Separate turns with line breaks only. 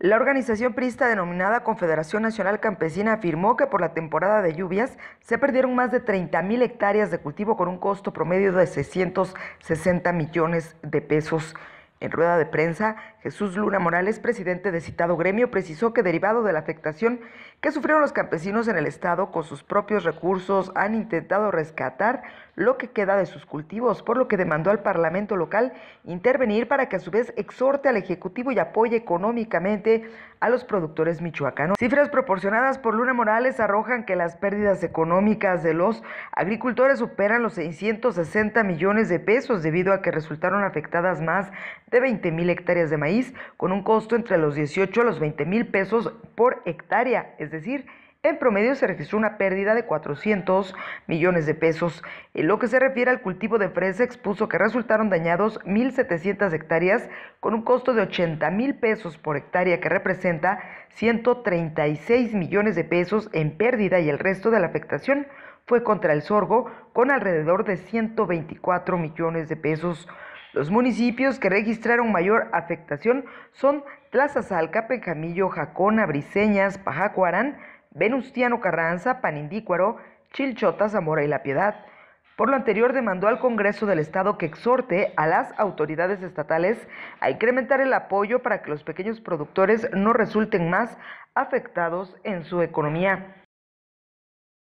La organización prista denominada Confederación Nacional Campesina afirmó que por la temporada de lluvias se perdieron más de 30 mil hectáreas de cultivo con un costo promedio de 660 millones de pesos. En rueda de prensa, Jesús Luna Morales, presidente de citado gremio, precisó que derivado de la afectación que sufrieron los campesinos en el estado, con sus propios recursos han intentado rescatar lo que queda de sus cultivos, por lo que demandó al Parlamento local intervenir para que a su vez exhorte al Ejecutivo y apoye económicamente a los productores michoacanos. Cifras proporcionadas por Luna Morales arrojan que las pérdidas económicas de los agricultores superan los 660 millones de pesos debido a que resultaron afectadas más de 20 mil hectáreas de maíz con un costo entre los 18 a los 20 mil pesos por hectárea, es decir, en promedio se registró una pérdida de 400 millones de pesos. En lo que se refiere al cultivo de fresa, expuso que resultaron dañados 1.700 hectáreas con un costo de 80 mil pesos por hectárea que representa 136 millones de pesos en pérdida y el resto de la afectación fue contra el sorgo con alrededor de 124 millones de pesos. Los municipios que registraron mayor afectación son Plaza Salca, Penjamillo, Jacona, Briseñas, Pajacuarán, Venustiano Carranza, Panindícuaro, Chilchota, Zamora y La Piedad. Por lo anterior, demandó al Congreso del Estado que exhorte a las autoridades estatales a incrementar el apoyo para que los pequeños productores no resulten más afectados en su economía.